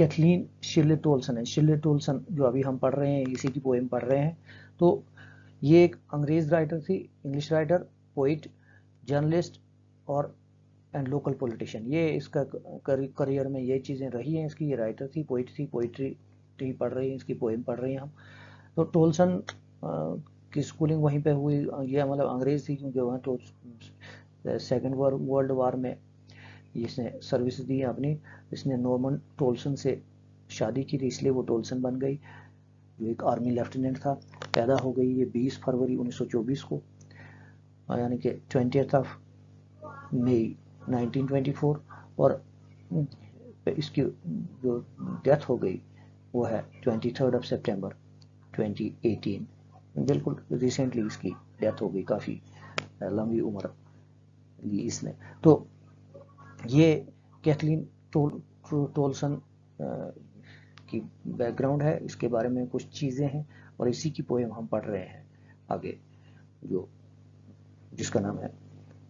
Kathleen शिले टोल्सन है शिले टोल्सन जो अभी हम पढ़ रहे हैं इसी की पोएम पढ़ रहे हैं तो ये एक अंग्रेज राइटर थी इंग्लिश राइटर पोइट जर्नलिस्ट और एंड लोकल पॉलिटिशियन ये इसका करियर में ये चीज़ें रही हैं इसकी ये राइटर थी पोइट थी पोइट्री पढ़ रही हैं इसकी पोएम पढ़ रही हैं हम तो टोल्सन की स्कूलिंग वहीं पे हुई ये मतलब अंग्रेज़ थी क्योंकि वहाँ तो सेकेंड वर्ल्ड वार में इसने सर्विस दी आपने इसने नॉर्मन टोल्सन से शादी की थी इसलिए वो टोल्सन बन गई जो एक आर्मी लेफ्टिनेंट था पैदा हो गई ये 20 फरवरी 1924 को यानी कि ट्वेंटी ऑफ मई 1924 और इसकी जो डेथ हो गई वो है ट्वेंटी थर्ड ऑफ सेप्टेम्बर 2018 बिल्कुल रिसेंटली इसकी डेथ हो गई काफ़ी लंबी उम्र ली इसने तो ये कैथलीन टोल टोलसन की बैकग्राउंड है इसके बारे में कुछ चीज़ें हैं और इसी की पोएम हम पढ़ रहे हैं आगे जो जिसका नाम है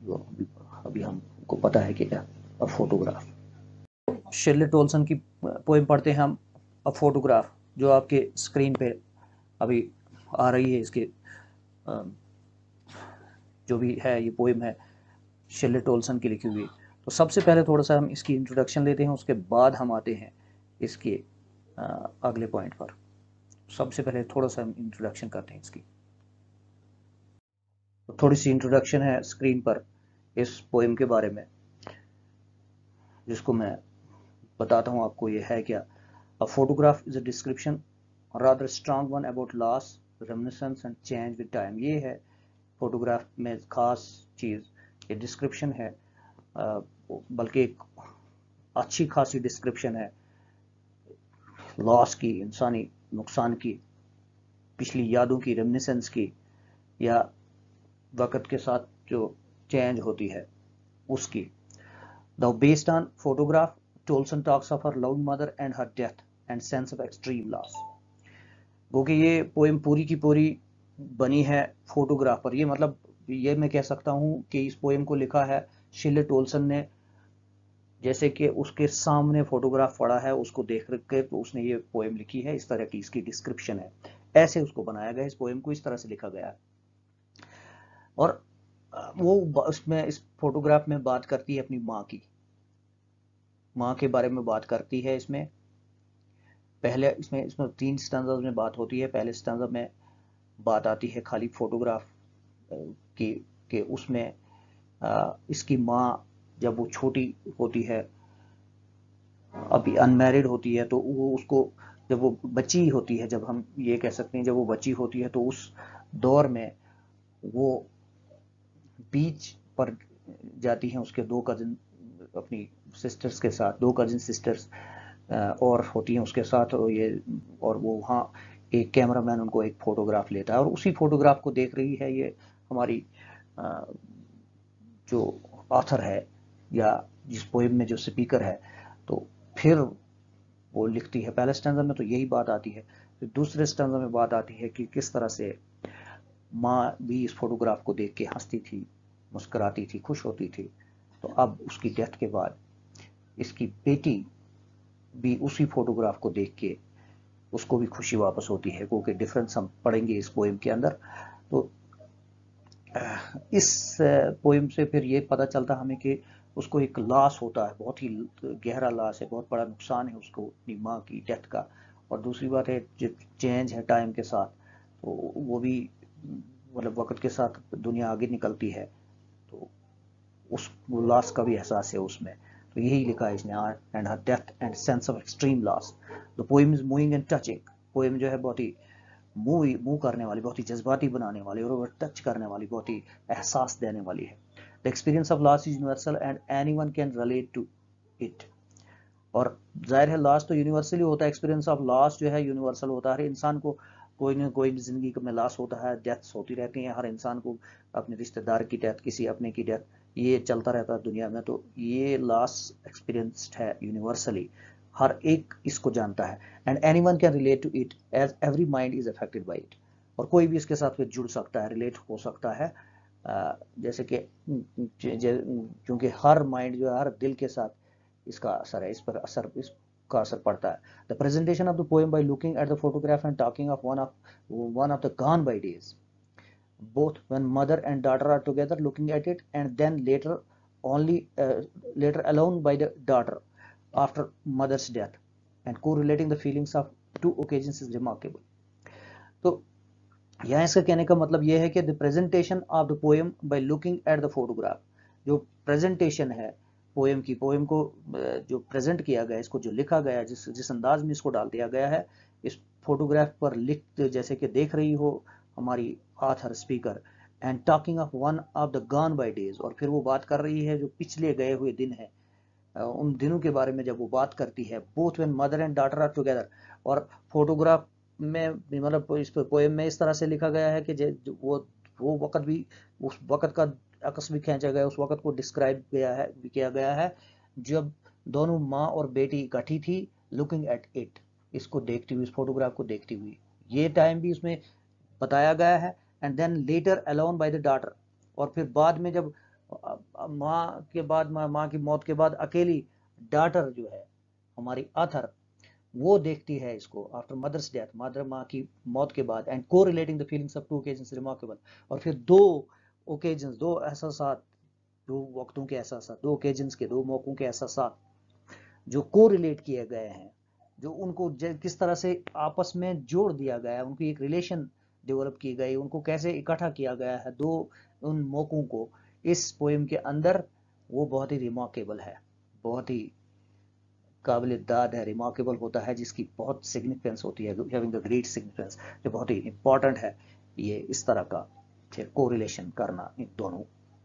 जो अभी, अभी हमको पता है कि क्या अ फोटोग्राफ शिर्ले टोलसन की पोएम पढ़ते हैं हम अ फोटोग्राफ जो आपके स्क्रीन पे अभी आ रही है इसके जो भी है ये पोएम है शिर्ले टोलसन की लिखी हुई तो सबसे पहले थोड़ा सा हम इसकी इंट्रोडक्शन लेते हैं उसके बाद हम आते हैं इसके अगले पॉइंट पर सबसे पहले थोड़ा सा हम इंट्रोडक्शन करते हैं इसकी तो थोड़ी सी इंट्रोडक्शन है स्क्रीन पर इस पोइम के बारे में जिसको मैं बताता हूँ आपको ये है क्या a photograph is a description rather strong one about loss reminiscence and change with time ये है फोटोग्राफ में ख़ास चीज़ ये डिस्क्रिप्शन है बल्कि एक अच्छी खासी डिस्क्रिप्शन है लॉस की इंसानी नुकसान की पिछली यादों की रेमनिसेंस की या वक़्त के साथ जो चेंज होती है उसकी द बेस्ड ऑन फोटोग्राफ टोल्सन talks of her love mother and her death and sense of extreme loss वो कि ये पोएम पूरी की पूरी बनी है फोटोग्राफ पर ये मतलब ये मैं कह सकता हूँ कि इस पोएम को लिखा है शिले टोलसन ने जैसे कि उसके सामने फोटोग्राफ पड़ा है उसको देख के तो उसने ये पोएम लिखी है इस तरह की इसकी डिस्क्रिप्शन है ऐसे उसको बनाया गया इस पोएम को इस तरह से लिखा गया है और वो उसमें इस फोटोग्राफ में बात करती है अपनी माँ की माँ के बारे में बात करती है इसमें पहले इसमें इसमें तीन स्टैंड में बात होती है पहले स्टैंड में बात आती है खाली फोटोग्राफ की के उसमें इसकी माँ जब वो छोटी होती है अभी अनमेरिड होती है तो वो उसको जब वो बची होती है जब हम ये कह सकते हैं जब वो बची होती है तो उस दौर में वो बीच पर जाती हैं उसके दो कजन अपनी सिस्टर्स के साथ दो कजन सिस्टर्स और होती हैं उसके साथ और ये और वो वहाँ एक कैमरामैन उनको एक फ़ोटोग्राफ लेता है और उसी फोटोग्राफ को देख रही है ये हमारी जो ऑथर है या जिस पोएम में जो स्पीकर है तो फिर वो लिखती है पहले स्टैंडर में तो यही बात आती है फिर तो दूसरे स्टैंडर में बात आती है कि किस तरह से माँ भी इस फोटोग्राफ को देख के हंसती थी मुस्कराती थी खुश होती थी तो अब उसकी डेथ के बाद इसकी बेटी भी उसी फोटोग्राफ को देख के उसको भी खुशी वापस होती है क्योंकि डिफरेंस हम पढ़ेंगे इस पोएम के अंदर तो इस पोइम से फिर ये पता चलता हमें कि उसको एक लाश होता है बहुत ही गहरा लाश है बहुत बड़ा नुकसान है उसको अपनी माँ की डेथ का और दूसरी बात है चेंज है टाइम के साथ तो वो भी मतलब वक्त के साथ दुनिया आगे निकलती है तो उस लाश का भी एहसास है उसमें तो यही लिखा है इसने are and her death and sense of extreme loss the poem is moving and touching poem जो है बहुत ही मूव मूव करने वाली बहुत ही जज्बाती बनाने वाली और टच करने वाली बहुत ही एहसास देने वाली है the experience of loss is universal and anyone can relate to it और जाहिर है लॉस तो यूनिवर्सली होता है एक्सपीरियंस ऑफ लॉस जो है यूनिवर्सल होता है हर इंसान को कोई ना कोई जिंदगी में लॉस होता है डेथ्स होती रहती हैं हर इंसान को अपने रिश्तेदार की डेथ किसी अपने की डेथ ये चलता रहता है दुनिया में तो ये लॉस एक्सपीरियंस्ड है यूनिवर्सली हर एक इसको जानता है and anyone can relate to it as every mind is affected by it और कोई भी इसके साथ जुड़ सकता है रिलेट हो सकता है जैसे कि क्योंकि हर माइंड जो है हर दिल के साथ इसका असर है इस पर असर इस का असर पड़ता है the presentation of the poem by looking at the photograph and talking of one of one of the gone by days both when mother and daughter are together looking at it and then later only later later by the uh, the after mother's death and correlating the feelings of two occasions is remarkable. तो यहाँ इसका कहने का मतलब ये है कि the presentation of the poem by looking at the photograph जो प्रेजेंटेशन है पोएम की पोएम को जो प्रेजेंट किया गया इसको जो लिखा गया जिस जिस अंदाज में इसको डाल दिया गया है इस फोटोग्राफ पर लिख जैसे कि देख रही हो हमारी author speaker and talking of one of the gone by days और फिर वो बात कर रही है जो पिछले गए हुए दिन है उन दिनों के बारे में जब वो बात करती है both when mother and daughter are together और फोटोग्राफ में मतलब इस पोएम में इस तरह से लिखा गया है कि वो वो वक़्त भी उस वक़्त का अकस भी खींचा गया उस वक़्त को डिस्क्राइब गया है किया गया है जब दोनों माँ और बेटी इकट्ठी थी लुकिंग एट इट इसको देखती हुई इस फोटोग्राफ को देखती हुई ये टाइम भी उसमें बताया गया है and then later alone by the daughter और फिर बाद में जब माँ के बाद माँ की मौत के बाद अकेली डाटर जो है हमारी आथर वो देखती है इसको आफ्टर मदर्स डेथ मदर माँ की मौत के बाद एंड को relating the feelings of to occasion remarkable और फिर दो ओकेजन दो एहसास दो वक्तों के एहसास दो ओकेजन के दो मौक़ों के एहसास जो को रिलेट किए गए हैं जो उनको किस तरह से आपस में जोड़ दिया गया है उनकी एक रिलेशन डेवलप की गई उनको कैसे इकट्ठा किया गया है दो उन मौक़ों को इस पोइम के अंदर वो बहुत ही रिमार्केबल है बहुत ही काबिल दाद है रिमार्केबल होता है जिसकी बहुत सिग्निफिकेंस होती है हैविंग ग्रेट सिग्निफिकेंस जो बहुत ही इंपॉर्टेंट है ये इस तरह का फिर कोरिलेशन करना इन दोनों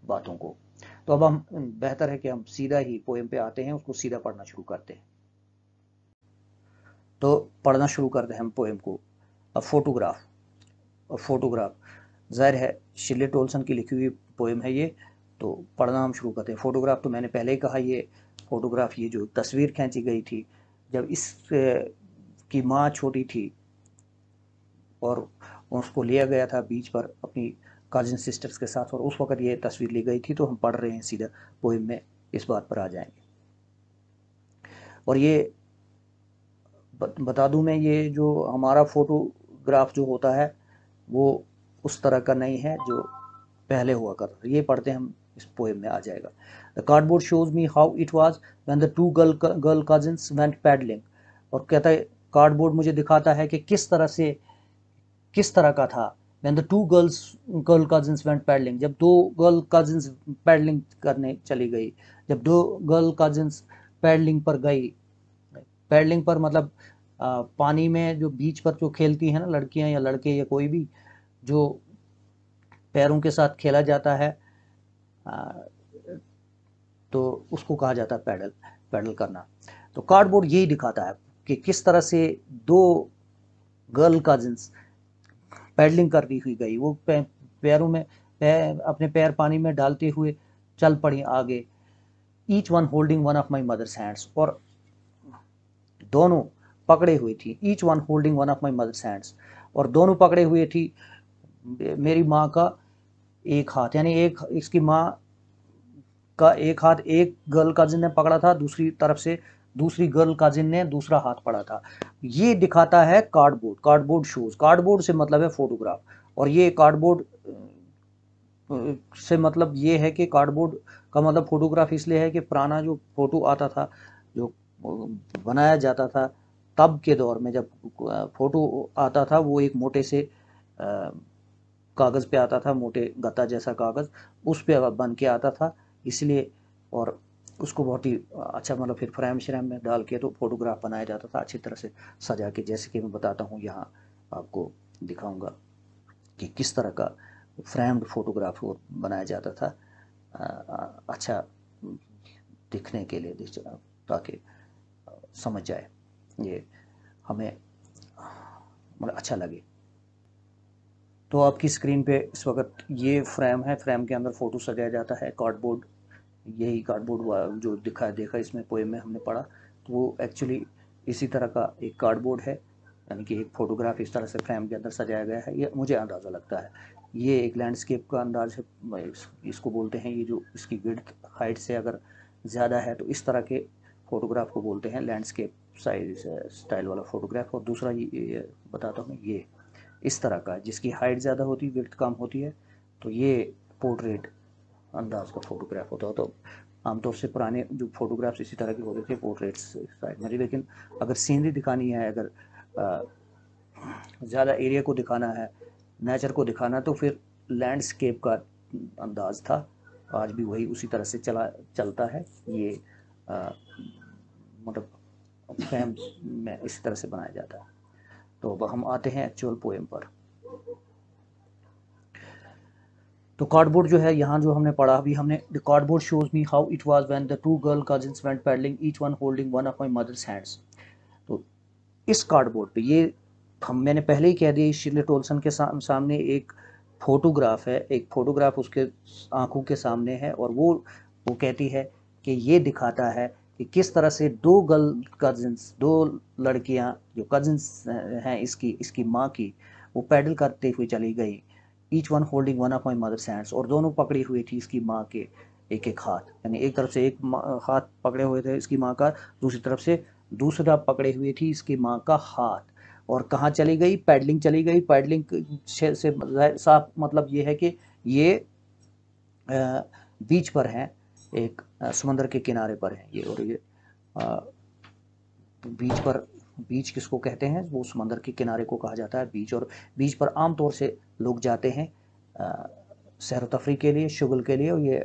बातों को तो अब हम बेहतर है कि हम सीधा ही पोएम पे आते हैं उसको सीधा पढ़ना शुरू करते हैं तो पढ़ना शुरू करते हैं हम पोएम को अब फोटोग्राफ और फोटोग्राफ जाहिर है शिले टोलसन की लिखी हुई पोएम है ये तो पढ़ना हम शुरू करते हैं फ़ोटोग्राफ तो मैंने पहले ही कहा ये फ़ोटोग्राफ ये जो तस्वीर खींची गई थी जब इस की माँ छोटी थी और उसको लिया गया था बीच पर अपनी कजिन सिस्टर्स के साथ और उस वक़्त ये तस्वीर ली गई थी तो हम पढ़ रहे हैं सीधा पोइम में इस बात पर आ जाएंगे और ये बता दूं मैं ये जो हमारा फ़ोटोग्राफ जो होता है वो उस तरह का नहीं है जो पहले हुआ करता था ये पढ़ते हम इस पोएम में आ जाएगा the cardboard shows me how it was when the two girl girl cousins went paddling और कहता है कार्डबोर्ड मुझे दिखाता है कि किस तरह से किस तरह का था when the two girls girl cousins went paddling जब दो गर्ल कजिन्स पैडलिंग करने चली गई जब दो गर्ल कजिन्स पैडलिंग पर गई पैडलिंग पर मतलब आ, पानी में जो बीच पर जो खेलती हैं ना लड़कियां या लड़के या कोई भी जो पैरों के साथ खेला जाता है तो उसको कहा जाता है पैडल पैडल करना तो कार्डबोर्ड यही दिखाता है कि किस तरह से दो गर्ल कजिन्स पैडलिंग करती हुई गई वो पैरों में पैर अपने पैर पानी में डालते हुए चल पड़ी आगे each one holding one of my mother's hands और दोनों पकड़े हुए थी each one holding one of my mother's hands और दोनों पकड़े हुए थी मेरी माँ का एक हाथ यानी एक इसकी माँ का एक हाथ एक गर्ल काजिन ने पकड़ा था दूसरी तरफ से दूसरी गर्ल काजिन ने दूसरा हाथ पड़ा था ये दिखाता है कार्डबोर्ड कार्डबोर्ड शूज़ कार्डबोर्ड से मतलब है फोटोग्राफ और ये कार्डबोर्ड से मतलब ये है कि कार्डबोर्ड का मतलब फोटोग्राफ इसलिए है कि पुराना जो फोटो आता था जो बनाया जाता था तब के दौर में जब फोटो आता था वो एक मोटे से कागज़ पे आता था मोटे गत्ता जैसा कागज़ उस पर बन के आता था इसलिए और उसको बहुत ही अच्छा मतलब फिर फ्रेम श्रैम में डाल के तो फोटोग्राफ बनाया जाता था अच्छी तरह से सजा के जैसे कि मैं बताता हूँ यहाँ आपको दिखाऊँगा कि किस तरह का फ्रेम्ड फोटोग्राफ बनाया जाता था आ, अच्छा दिखने के लिए ताकि समझ जाए ये हमें मतलब अच्छा लगे तो आपकी स्क्रीन पे इस वक्त ये फ्रेम है फ्रेम के अंदर फ़ोटो सजाया जाता है कार्डबोर्ड यही कार्डबोर्ड जो दिखा देखा इसमें पोएम में हमने पढ़ा तो वो एक्चुअली इसी तरह का एक कार्डबोर्ड है यानी कि एक फ़ोटोग्राफ इस तरह से फ्रेम के अंदर सजाया गया है ये मुझे अंदाज़ा लगता है ये एक लैंडस्केप का अंदाज है इसको बोलते हैं ये जो इसकी गिर्थ हाइट से अगर ज़्यादा है तो इस तरह के फ़ोटोग्राफ को बोलते हैं लैंडस्केप साइज स्टाइल वाला फ़ोटोग्राफ और दूसरा ये बताता हूँ ये इस तरह का जिसकी हाइट ज़्यादा होती है वेट कम होती है तो ये पोर्ट्रेट अंदाज का फोटोग्राफ होता है तो आमतौर से पुराने जो फोटोग्राफ्स इसी तरह के होते थे पोर्ट्रेट्स साइड में लेकिन अगर सीनरी दिखानी है अगर ज़्यादा एरिया को दिखाना है नेचर को दिखाना तो फिर लैंडस्केप का अंदाज था आज भी वही उसी तरह से चला चलता है ये आ, मतलब फैम में इस तरह से बनाया जाता है तो अब हम आते हैं एक्चुअल पोएम पर तो कार्डबोर्ड जो है यहाँ जो हमने पढ़ा अभी हमने the cardboard shows me how it was when the two girl cousins went paddling each one holding one of my mother's hands तो इस कार्डबोर्ड पे ये हम मैंने पहले ही कह दिया शिले टोलसन के साम, सामने एक फोटोग्राफ है एक फोटोग्राफ उसके आंखों के सामने है और वो वो कहती है कि ये दिखाता है कि किस तरह से दो गर्ल कजिन्स दो लड़कियां जो कजिन्स हैं इसकी इसकी माँ की वो पैडल करते हुए चली गई each one holding one of my mother's hands और दोनों पकड़ी हुई थी इसकी माँ के एक एक हाथ यानी एक तरफ से एक हाथ पकड़े हुए थे इसकी माँ का दूसरी तरफ से दूसरा पकड़े हुए थी इसकी माँ का हाथ और कहाँ चली गई पैडलिंग चली गई पैडलिंग से, साफ मतलब ये है कि ये बीच पर हैं एक समंदर के किनारे पर है ये और ये बीच पर बीच किसको कहते हैं वो समंदर के किनारे को कहा जाता है बीच और बीच पर आमतौर से लोग जाते हैं सैर तफरी के लिए शुगल के लिए और ये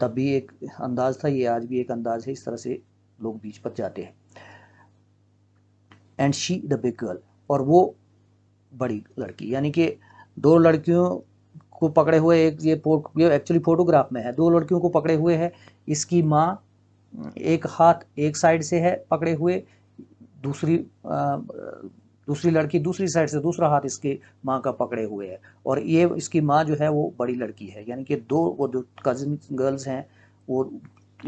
तब भी एक अंदाज था ये आज भी एक अंदाज है इस तरह से लोग बीच पर जाते हैं and she the big girl और वो बड़ी लड़की यानी कि दो लड़कियों को पकड़े हुए एक ये फोट ये एक्चुअली फोटोग्राफ में है दो लड़कियों को पकड़े हुए है इसकी माँ एक हाथ एक साइड से है पकड़े हुए दूसरी आ, दूसरी लड़की दूसरी साइड से दूसरा हाथ इसकी माँ का पकड़े हुए है और ये इसकी माँ जो है वो बड़ी लड़की है यानी कि दो वो जो कजन गर्ल्स हैं वो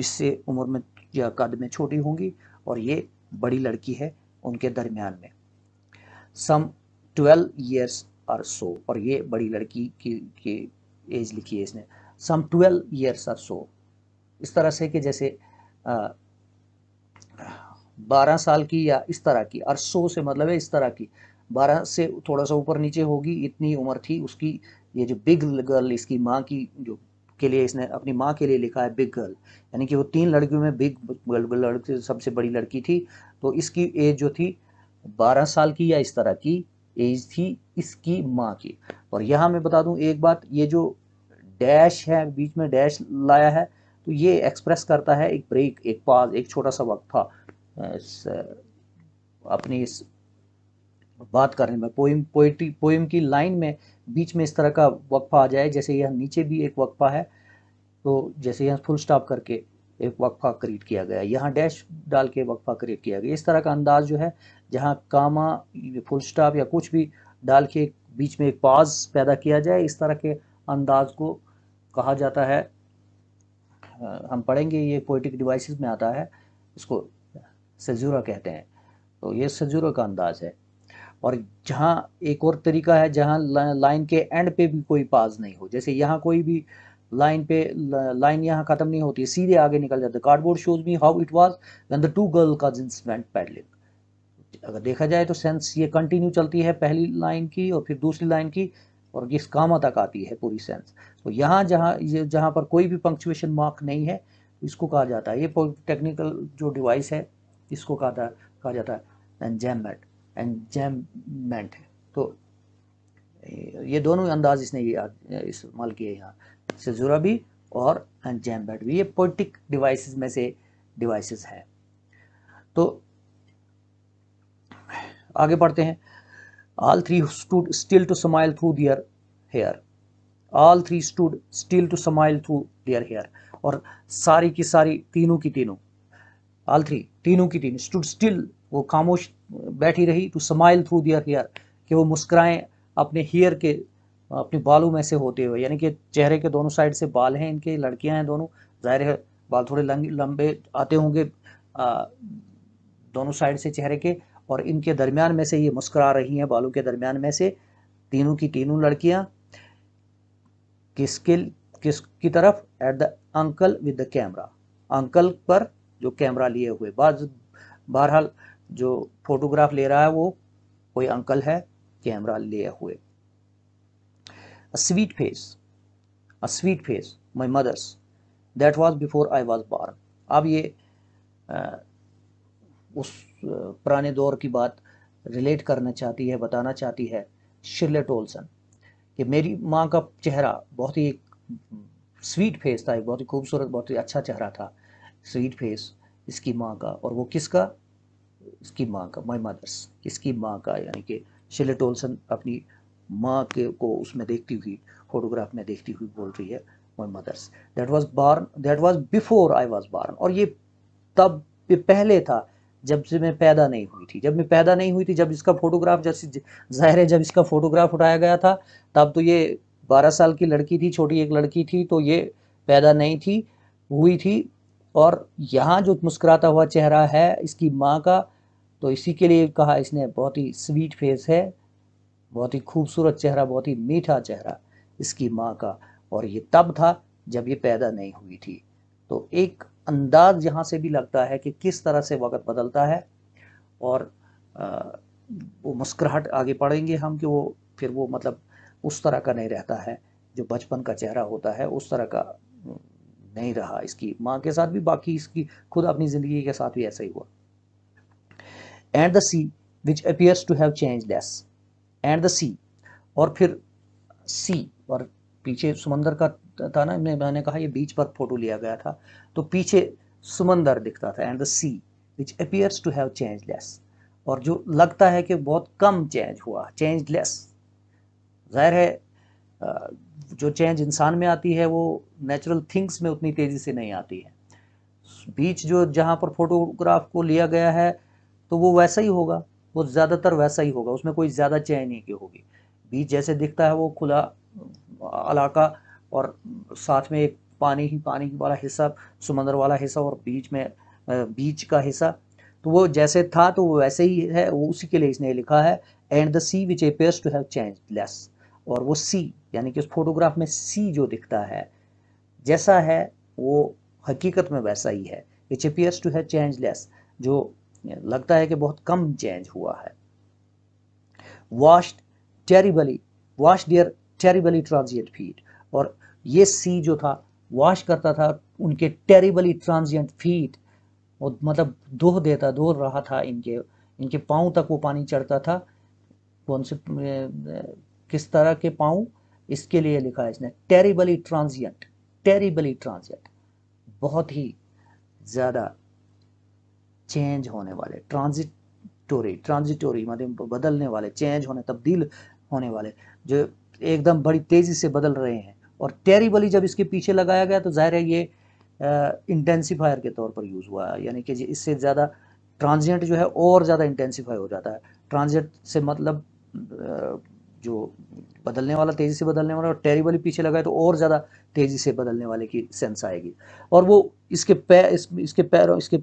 इससे उम्र में या कद में छोटी होंगी और ये बड़ी लड़की है उनके दरमियान में some twelve years or so और ये बड़ी लड़की की की एज लिखी है इसने some twelve years or so इस तरह से कि जैसे बारह साल की या इस तरह की और सो से मतलब है इस तरह की बारह से थोड़ा सा ऊपर नीचे होगी इतनी उम्र थी उसकी ये जो बिग गर्ल इसकी माँ की जो के लिए इसने अपनी माँ के लिए लिखा है बिग गर्ल यानी कि वो तीन लड़कियों में बिग गर्ल लड़की सबसे बड़ी लड़की थी तो इसकी एज जो थी बारह साल की या इस तरह की एज थी इसकी माँ की और यहाँ मैं बता दूँ एक बात ये जो डैश है बीच में डैश लाया है तो ये एक्सप्रेस करता है एक ब्रेक एक पाज एक छोटा सा वक्त था इस, अपनी इस बात करने में पोइम पोइट्री पोइम की लाइन में बीच में इस तरह का वक्फा आ जाए जैसे यह नीचे भी एक वक्फा है तो जैसे यहाँ फुल स्टॉप करके एक वक्फा क्रिएट किया गया यहाँ डैश डाल के वक्फा क्रिएट किया गया इस तरह का अंदाज जो है जहाँ कामा फुल स्टॉप या कुछ भी डाल के बीच में एक पाज पैदा किया जाए इस तरह के अंदाज को कहा जाता है हम पढ़ेंगे ये पोइटिक डिवाइसेस में आता है इसको सजूरा कहते हैं तो ये सजूरा का अंदाज है और जहाँ एक और तरीका है जहाँ लाइन के एंड पे भी कोई पाज नहीं हो जैसे यहाँ कोई भी लाइन पे लाइन यहाँ ख़त्म नहीं होती सीधे आगे निकल जाते cardboard shows me how it was when the two girl cousins went paddling अगर देखा जाए तो सेंस ये कंटिन्यू चलती है पहली लाइन की और फिर दूसरी लाइन की और ये कामा तक आती है पूरी सेंस तो यहाँ जहाँ ये जहाँ पर कोई भी पंक्चुएशन मार्क नहीं है इसको कहा जाता है ये टेक्निकल जो डिवाइस है इसको कहा था कहा जाता है एनजैमेंट एनजैमेंट है तो ये दोनों अंदाज इसने ये इस्तेमाल किए यहाँ सेजुरा भी और एनजैमेंट भी ये पोइटिक डिवाइसेस में से डिवाइसेस है तो आगे बढ़ते हैं all three stood still to smile through their hair all three stood still to smile through their hair और सारी की सारी तीनों की तीनों ऑल थ्री तीनों की तीन स्टूड स्टिल वो खामोश बैठी रही to smile through their hair कि वो मुस्कराएं अपने हेयर के अपने बालों में से होते हुए यानी कि चेहरे के दोनों साइड से बाल हैं इनके लड़कियां हैं दोनों जाहिर है बाल थोड़े लंबे आते होंगे दोनों साइड से चेहरे के और इनके दरमियान में से ये मुस्करा रही हैं बालों के दरमियान में से तीनों की तीनों लड़कियां किसके किस की तरफ at the uncle with the camera uncle पर जो कैमरा लिए हुए बहरहाल जो फोटोग्राफ ले रहा है वो कोई अंकल है कैमरा लिए हुए sweet face a sweet face my mother's that was before I was born अब ये आ, उस पुराने दौर की बात रिलेट करना चाहती है बताना चाहती है शिले टोलसन कि मेरी माँ का चेहरा बहुत ही एक स्वीट फेस था एक बहुत ही खूबसूरत बहुत ही अच्छा चेहरा था स्वीट फेस इसकी माँ का और वो किसका इसकी माँ का माई मदर्स इसकी माँ का यानी कि शिले टोलसन अपनी माँ के को उसमें देखती हुई फोटोग्राफ में देखती हुई बोल रही है my mother's that was born that was before I was born और ये तब पहले था जब से मैं पैदा नहीं हुई थी जब मैं पैदा नहीं हुई थी जब इसका फोटोग्राफ जैसे जाहिर है जब इसका फोटोग्राफ उठाया गया था तब तो ये बारह साल की लड़की थी छोटी एक लड़की थी तो ये पैदा नहीं थी हुई थी और यहाँ जो मुस्कुराता हुआ चेहरा है इसकी माँ का तो इसी के लिए कहा इसने बहुत ही स्वीट फेस है बहुत ही खूबसूरत चेहरा बहुत ही मीठा चेहरा इसकी माँ का और ये तब था जब ये पैदा नहीं हुई थी तो एक अंदाज यहाँ से भी लगता है कि किस तरह से वक्त बदलता है और वो मुस्कुराहट आगे पढ़ेंगे हम कि वो फिर वो मतलब उस तरह का नहीं रहता है जो बचपन का चेहरा होता है उस तरह का नहीं रहा इसकी माँ के साथ भी बाकी इसकी खुद अपनी ज़िंदगी के साथ भी ऐसा ही हुआ and the sea which appears to have changeless and the sea और फिर सी और पीछे समंदर का था ना मैं मैंने कहा ये बीच पर फोटो लिया गया था तो पीछे समंदर दिखता था and the sea which appears to have changeless और जो लगता है कि बहुत कम चेंज हुआ चेंज लेस ज़ाहिर है जो चेंज इंसान में आती है वो नेचुरल थिंग्स में उतनी तेज़ी से नहीं आती है बीच जो जहाँ पर फोटोग्राफ को लिया गया है तो वो वैसा ही होगा वो ज़्यादातर वैसा ही होगा उसमें कोई ज़्यादा चेंज नहीं की होगी बीच जैसे दिखता है वो खुला इलाका और साथ में एक पानी ही पानी वाला हिस्सा समंदर वाला हिस्सा और बीच में बीच का हिस्सा तो वो जैसे था तो वो वैसे ही है वो उसी के लिए इसने लिखा है and the sea which appears to have changeless और वो सी यानी कि उस फोटोग्राफ में सी जो दिखता है जैसा है वो हकीकत में वैसा ही है which appears to have changeless जो लगता है कि बहुत कम चेंज हुआ है washed terribly wash dear terribly transient feet और ये सी जो था वॉश करता था उनके टेरिबली ट्रांजिएंट फीट और मतलब दोह देता दोह रहा था इनके इनके पाँव तक वो पानी चढ़ता था कौन से किस तरह के पाँव इसके लिए लिखा है इसने टेरिबली ट्रांजिएंट टेरिबली ट्रांजिएंट बहुत ही ज़्यादा चेंज होने वाले ट्रांजिटोरी ट्रांजिटोरी मतलब बदलने वाले चेंज होने तब्दील होने वाले जो एकदम बड़ी तेज़ी से बदल रहे हैं और टेरिबली जब इसके पीछे लगाया गया तो ज़ाहिर है ये इंटेंसीफायर के तौर पर यूज़ हुआ है यानी कि इससे ज़्यादा ट्रांजिएंट जो है और ज़्यादा इंटेंसीफाई हो जाता है ट्रांजिएंट से मतलब जो बदलने वाला तेज़ी से बदलने वाला और टेरिबली पीछे लगाए तो और ज़्यादा तेज़ी से बदलने वाले की सेंस आएगी और वो इसके पैर इस, इसके पैरों इसके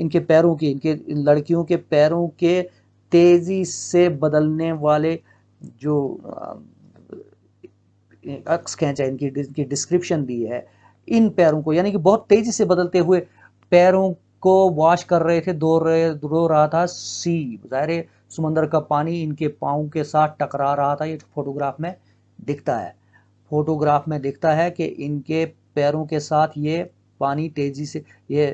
इनके पैरों की इनके इन लड़कियों के पैरों के तेज़ी से बदलने वाले जो अक्स है इनकी इनकी डिस्क्रिप्शन दी है इन पैरों को यानी कि बहुत तेज़ी से बदलते हुए पैरों को वॉश कर रहे थे दो रहे दो रहा था सी ज़ाहिर समंदर का पानी इनके पाँव के साथ टकरा रहा था ये फोटोग्राफ में दिखता है फोटोग्राफ में दिखता है कि इनके पैरों के साथ ये पानी तेज़ी से ये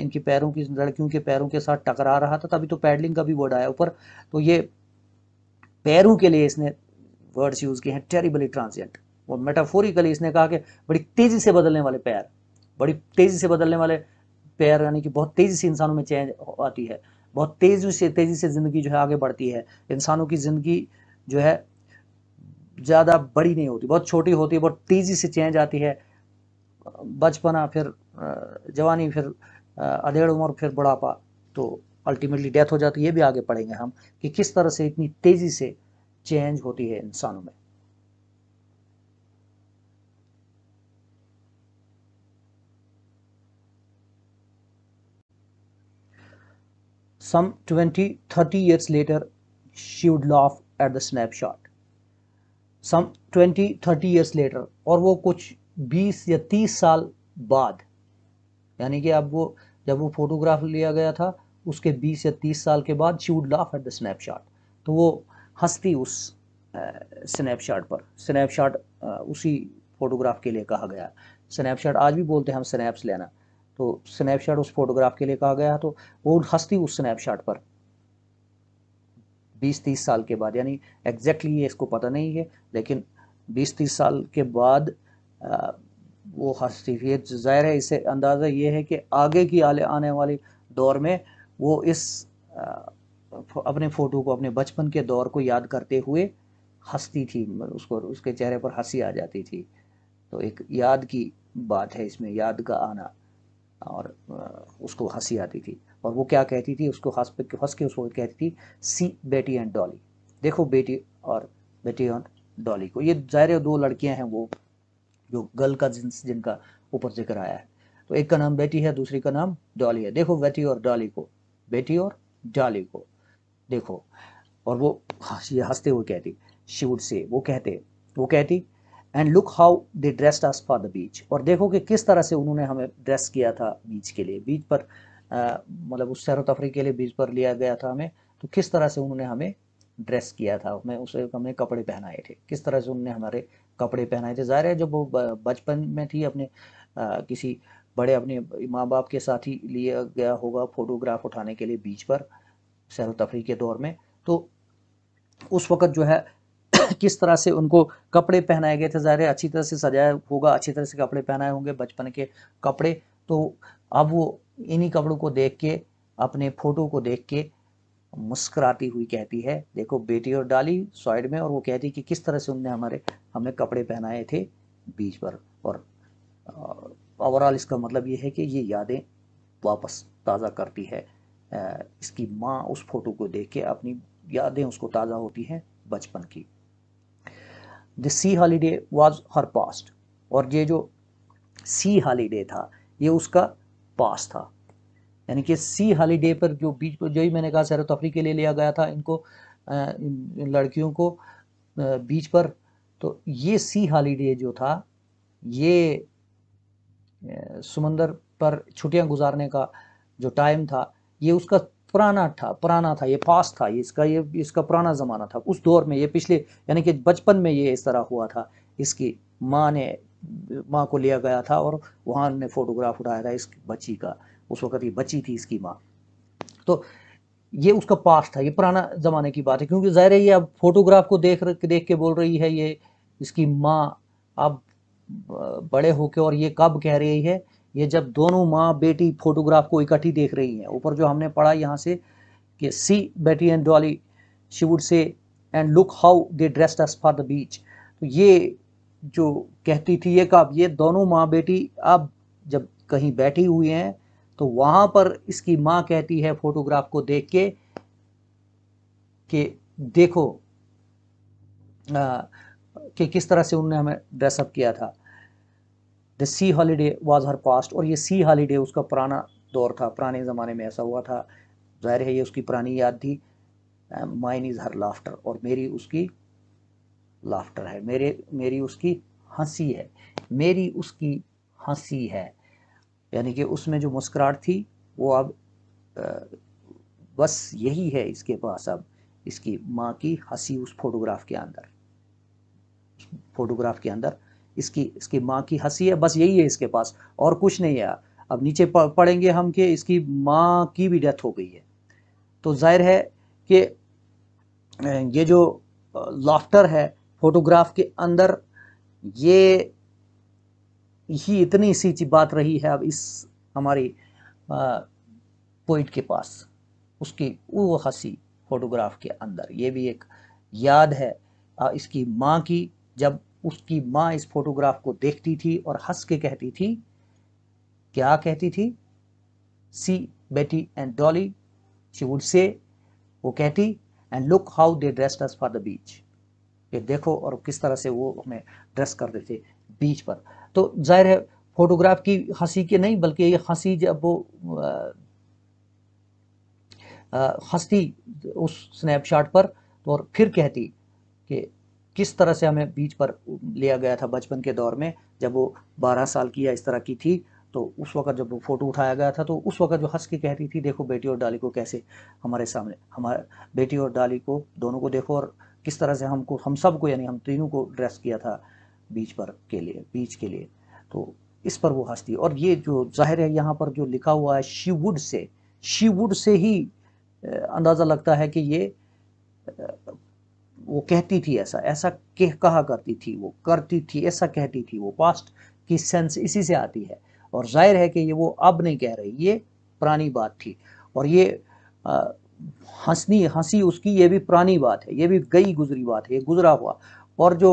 इनके पैरों की लड़कियों के पैरों के साथ टकरा रहा था तभी तो पैडलिंग का भी वर्ड आया ऊपर तो ये पैरों के लिए इसने वर्ड्स यूज़ किए हैं टेरिबली ट्रांसजेंट वो मेटाफोरिकली इसने कहा कि बड़ी तेज़ी से बदलने वाले पैर बड़ी तेज़ी से बदलने वाले पैर यानी कि बहुत तेज़ी से इंसानों में चेंज आती है बहुत तेज़ी से तेज़ी से ज़िंदगी जो है आगे बढ़ती है इंसानों की ज़िंदगी जो है ज़्यादा बड़ी नहीं होती बहुत छोटी होती है बहुत तेज़ी से चेंज आती है बचपना फिर जवानी फिर अधेड़ उम्र फिर बुढ़ापा तो अल्टीमेटली डेथ हो जाती है ये भी आगे पढ़ेंगे हम कि किस तरह से इतनी तेज़ी से चेंज होती है इंसानों में Some 20, 30 years later, she would laugh at the snapshot. Some 20, 30 years later और वो कुछ 20 या 30 साल बाद यानी कि अब वो जब वो फोटोग्राफ लिया गया था उसके 20 या 30 साल के बाद she would laugh at the snapshot तो वो हंसती उस स्नैपशॉट पर स्नैपशॉट उसी फोटोग्राफ के लिए कहा गया स्नैपशॉट आज भी बोलते हैं हम स्नैप्स लेना तो स्नैपशॉट उस फोटोग्राफ के लिए कहा गया तो वो हंसती उस स्नैपशॉट पर बीस तीस साल के बाद यानी एग्जैक्टली ये इसको पता नहीं है लेकिन बीस तीस साल के बाद आ, वो हंसती ये जाहिर है इसे अंदाज़ा ये है कि आगे की आने वाले दौर में वो इस आ, अपने फ़ोटो को अपने बचपन के दौर को याद करते हुए हंसती थी उसको उसके चेहरे पर हंसी आ जाती थी तो एक याद की बात है इसमें याद का आना और उसको हंसी आती थी और वो क्या कहती थी उसको हंस हंस के उसको कहती थी सी बेटी एंड डॉली देखो बेटी और बेटी और डॉली को ये जाहिर दो लड़कियां हैं वो जो गर्ल का जिन जिनका ऊपर जिक्र आया है तो एक का नाम बेटी है दूसरी का नाम डॉली है देखो बेटी और डॉली को बेटी और डॉली को देखो और वो ये हंसते हुए कहती शी वुड से वो कहते वो कहती and look how they dressed us for the beach और देखो कि किस तरह से उन्होंने हमें ड्रेस किया था बीच के लिए बीच पर मतलब उस सैर तफरी के लिए बीच पर लिया गया था हमें तो किस तरह से उन्होंने हमें ड्रेस किया था हमें उसे हमें कपड़े पहनाए थे किस तरह से उन्होंने हमारे कपड़े पहनाए थे ज़ाहिर है जब वो बचपन में थी अपने आ, किसी बड़े अपने माँ बाप के साथ ही लिया गया होगा फोटोग्राफ उठाने के लिए बीच पर सैर तफरी के दौर में तो उस वक़्त जो है किस तरह से उनको कपड़े पहनाए गए थे ज़ाहिर है अच्छी तरह से सजाया होगा अच्छी तरह से कपड़े पहनाए होंगे बचपन के कपड़े तो अब वो इन्हीं कपड़ों को देख के अपने फोटो को देख के मुस्कुराती हुई कहती है देखो बेटी और डाली साइड में और वो कहती कि किस तरह से उनने हमारे हमने कपड़े पहनाए थे बीच पर और ओवरऑल इसका मतलब ये है कि ये यादें वापस ताज़ा करती है इसकी माँ उस फोटो को देख के अपनी यादें उसको ताज़ा होती हैं बचपन की the sea holiday was her past और ये जो सी हॉलीडे था ये उसका पास था यानी कि सी हॉलीडे पर जो बीच को जो ही मैंने कहा सैर तफरी के लिए लिया गया था इनको इन लड़कियों को बीच पर तो ये सी हॉलीडे जो था ये समंदर पर छुट्टियां गुजारने का जो टाइम था ये उसका पुराना था पुराना था ये पास था ये इसका ये इसका पुराना ज़माना था उस दौर में ये पिछले यानी कि बचपन में ये इस तरह हुआ था इसकी माँ ने माँ को लिया गया था और वहाँ ने फोटोग्राफ उठाया था इस बच्ची का उस वक़्त ये बच्ची थी इसकी माँ तो ये उसका पास था ये पुराना ज़माने की बात है क्योंकि ज़ाहिर है ये अब फोटोग्राफ को देख देख के बोल रही है ये इसकी माँ अब बड़े होके और ये कब कह रही है ये जब दोनों माँ बेटी फोटोग्राफ को इकट्ठी देख रही हैं ऊपर जो हमने पढ़ा यहाँ से कि see Betty and Dolly she would say and look how they dressed us for the beach तो ये जो कहती थी ये कब ये दोनों माँ बेटी अब जब कहीं बैठी हुई हैं तो वहाँ पर इसकी माँ कहती है फोटोग्राफ को देख के कि देखो आ, कि किस तरह से उनने हमें ड्रेसअप किया था the sea holiday was her past और ये सी हॉलीडे उसका पुराना दौर था पुराने ज़माने में ऐसा हुआ था जाहिर है ये उसकी पुरानी याद थी माइन इज़ हर लाफ्टर और मेरी उसकी लाफ्टर है मेरे मेरी उसकी हंसी है मेरी उसकी हंसी है यानी कि उसमें जो मुस्कुराहट थी वो अब आ, बस यही है इसके पास अब इसकी माँ की हंसी उस फोटोग्राफ के अंदर फोटोग्राफ के अंदर इसकी इसकी माँ की हंसी है बस यही है इसके पास और कुछ नहीं है अब नीचे पढ़ेंगे हम कि इसकी माँ की भी डेथ हो गई है तो जाहिर है कि ये जो लाफ्टर है फोटोग्राफ के अंदर ये ही इतनी सी बात रही है अब इस हमारी पोइट के पास उसकी वो हंसी फोटोग्राफ के अंदर ये भी एक याद है इसकी माँ की जब उसकी माँ इस फोटोग्राफ को देखती थी और हंस के कहती थी क्या कहती थी सी Betty and Dolly she would say वो कहती and look how they dressed us for the beach ये देखो और किस तरह से वो हमें ड्रेस कर थे बीच पर तो जाहिर है फोटोग्राफ की हंसी के नहीं बल्कि ये हंसी जब वो हंसती उस स्नैपशॉट पर तो और फिर कहती कि किस तरह से हमें बीच पर लिया गया था बचपन के दौर में जब वो बारह साल की या इस तरह की थी तो उस वक्त जब वो फ़ोटो उठाया गया था तो उस वक्त जो हंस के कहती थी देखो बेटी और डाली को कैसे हमारे सामने हमारे बेटी और डाली को दोनों को देखो और किस तरह से हमको हम सब को यानी हम तीनों को ड्रेस किया था बीच पर के लिए बीच के लिए तो इस पर वो हंसती और ये जो जाहिर है यहाँ पर जो लिखा हुआ है शिवुड से शिवुड से ही अंदाज़ा लगता है कि ये वो कहती थी ऐसा ऐसा कह कहा करती थी वो करती थी ऐसा कहती थी वो पास्ट की सेंस इसी से आती है और जाहिर है कि ये वो अब नहीं कह रही ये पुरानी बात थी और ये हंसनी हंसी उसकी ये भी पुरानी बात है ये भी गई गुजरी बात है ये गुजरा हुआ और जो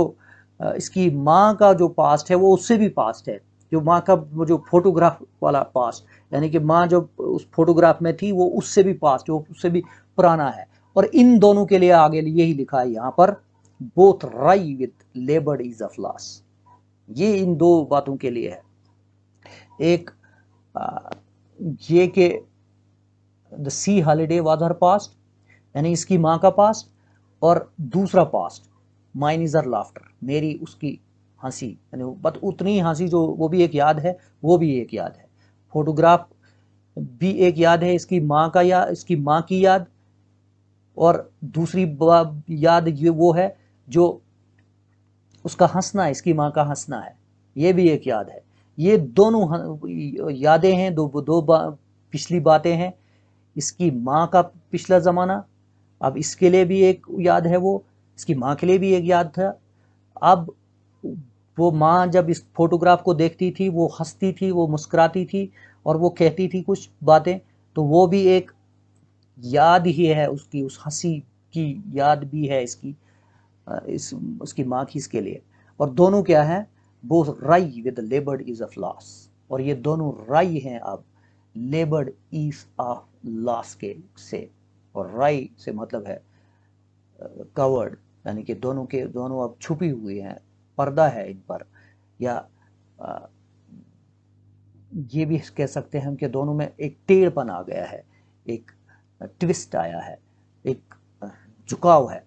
इसकी माँ का जो पास्ट है वो उससे भी पास्ट है जो माँ का जो फोटोग्राफ वाला पास्ट यानी कि माँ जो उस फोटोग्राफ में थी वो उससे भी पास्ट वो उससे भी पुराना है और इन दोनों के लिए आगे यही लिखा है यहाँ पर बोथ राई विथ लेबर इज लॉस ये इन दो बातों के लिए है एक ये के the sea holiday was her past यानी इसकी माँ का पास्ट और दूसरा past mine is her laughter मेरी उसकी हंसी यानी बट उतनी हंसी जो वो भी एक याद है वो भी एक याद है फोटोग्राफ भी एक याद है इसकी माँ का या इसकी माँ की याद और दूसरी याद ये वो है जो उसका हंसना इसकी माँ का हंसना है ये भी एक याद है ये दोनों यादें हैं दो दो बा, पिछली बातें हैं इसकी माँ का पिछला ज़माना अब इसके लिए भी एक याद है वो इसकी माँ के लिए भी एक याद था अब वो माँ जब इस फोटोग्राफ को देखती थी वो हंसती थी वो मुस्कुराती थी और वो कहती थी कुछ बातें तो वो भी एक याद ही है उसकी उस हंसी की याद भी है इसकी इस उसकी माँ की इसके लिए और दोनों क्या है both wry with laboured ease of loss और ये दोनों राई हैं अब लेबर्ड इज ऑफ लॉस के से और राई से मतलब है कवर्ड यानी कि दोनों के दोनों अब छुपी हुई हैं पर्दा है इन पर या आ, ये भी कह सकते हैं हम कि दोनों में एक टेढ़पन आ गया है एक ट्विस्ट आया है एक झुकाव है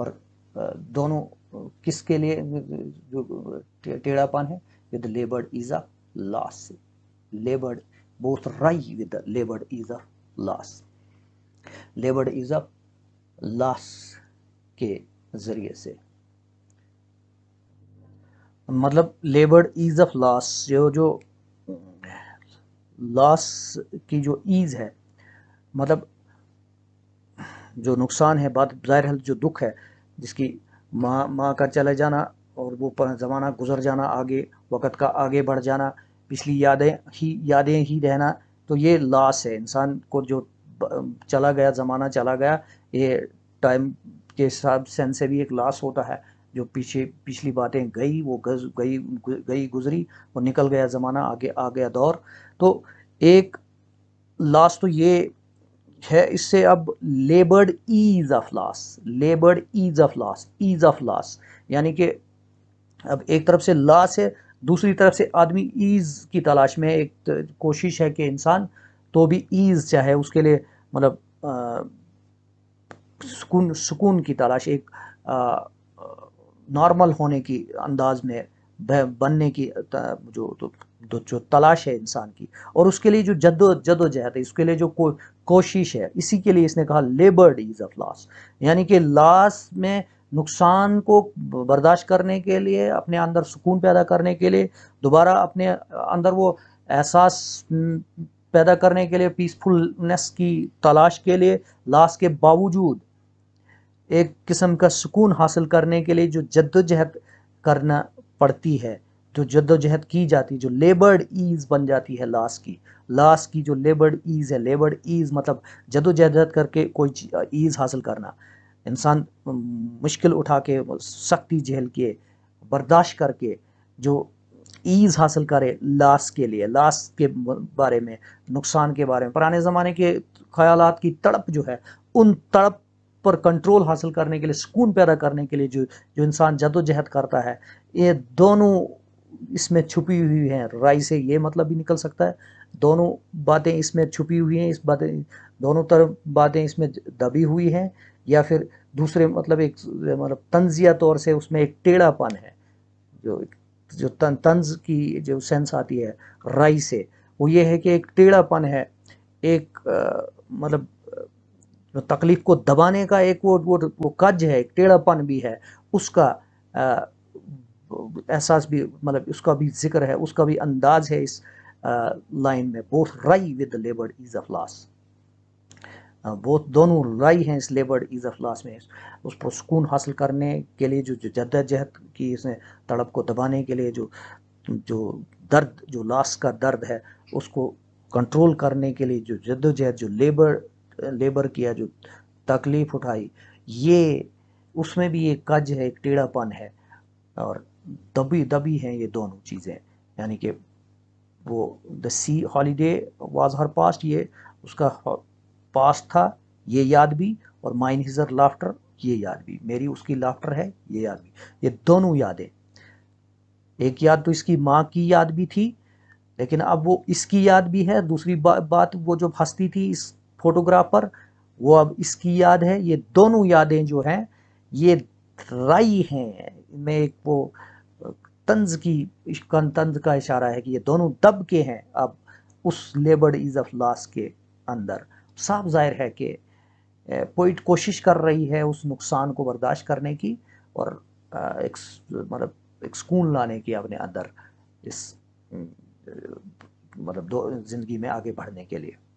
और दोनों किसके लिए जो टेढ़ापन है with laboured ease a loss laboured both wry with laboured ease a loss laboured ease a loss के जरिए से मतलब लेबर्ड इज ऑफ लॉस जो जो लॉस की जो ईज है मतलब जो नुकसान है बात ज़ाहिर है जो दुख है जिसकी माँ माँ का चले जाना और वो ज़माना गुजर जाना आगे वक़्त का आगे बढ़ जाना पिछली यादें ही यादें ही रहना तो ये लास है इंसान को जो चला गया ज़माना चला गया ये टाइम के हिसाब सेंस से भी एक लाश होता है जो पीछे पिछली बातें गई वो गज गई गई गुजरी और निकल गया ज़माना आगे आ गया दौर तो एक लाश तो ये है इससे अब laboured ease of loss laboured ease of loss ease of loss यानी कि अब एक तरफ से लॉस है दूसरी तरफ से आदमी ईज़ की तलाश में एक कोशिश है कि इंसान तो भी ईज़ चाहे उसके लिए मतलब सुकून सुकून की तलाश एक नॉर्मल होने की अंदाज में बनने की जो तो, तो जो तलाश है इंसान की और उसके लिए जो जदो जदोजहद है इसके लिए जो को, कोशिश है इसी के लिए इसने कहा लेबर इज ऑफ लॉस यानी कि लॉस में नुकसान को बर्दाश्त करने के लिए अपने अंदर सुकून पैदा करने के लिए दोबारा अपने अंदर वो एहसास पैदा करने के लिए पीसफुलनेस की तलाश के लिए लाश के बावजूद एक किस्म का सुकून हासिल करने के लिए जो जद्दोजहद करना पड़ती है जो जद्दोजहद की जाती है जो लेबर्ड ईज बन जाती है लाश की लाश की जो लेबर्ड ईज है लेबर्ड ईज मतलब जद्दोजहद करके कोई ईज हासिल करना इंसान मुश्किल उठा के सख्ती झेल के बर्दाश्त करके जो ईज़ हासिल करे लाश के लिए लाश के बारे में नुकसान के बारे में पुराने ज़माने के ख्यालात की तड़प जो है उन तड़प पर कंट्रोल हासिल करने के लिए सुकून पैदा करने के लिए जो जो इंसान जदोजहद करता है ये दोनों इसमें छुपी हुई हैं राय से ये मतलब भी निकल सकता है दोनों बातें इसमें छुपी हुई हैं इस बातें दोनों तरफ बातें इसमें दबी हुई हैं या फिर दूसरे मतलब एक मतलब तंजिया तौर से उसमें एक टेढ़ापन है जो जो तन, तंज की जो सेंस आती है राय से वो ये है कि एक टेढ़ापन है एक आ, मतलब जो तकलीफ़ को दबाने का एक वो वो वो कज है एक टेढ़ापन भी है उसका एहसास भी मतलब उसका भी जिक्र है उसका भी अंदाज है इस लाइन में both wry with labour is loss बहुत दोनों राई हैं इस लेबर इज अफलास में उस पर सुकून हासिल करने के लिए जो जद्दोजहद की इसने तड़प को दबाने के लिए जो जो दर्द जो लाश का दर्द है उसको कंट्रोल करने के लिए जो जद्दोजहद जो लेबर लेबर किया जो तकलीफ़ उठाई ये उसमें भी एक कज है एक टेढ़ापन है और दबी दबी हैं ये दोनों चीज़ें यानी कि वो the sea holiday was her past ये उसका पास्ट था ये याद भी और माइन हिजर लाफ्टर ये याद भी मेरी उसकी लाफ्टर है ये याद भी ये दोनों यादें एक याद तो इसकी माँ की याद भी थी लेकिन अब वो इसकी याद भी है दूसरी बा, बात वो जो हंसती थी इस फोटोग्राफर वो अब इसकी याद है ये दोनों यादें जो हैं ये राई हैं में एक वो तंज की तंज का इशारा है कि ये दोनों दब के हैं अब उस लेबर्ड इज लॉस के अंदर साफ जाहिर है कि पोइट कोशिश कर रही है उस नुकसान को बर्दाश्त करने की और एक मतलब एक सुकून लाने की अपने अंदर इस मतलब ज़िंदगी में आगे बढ़ने के लिए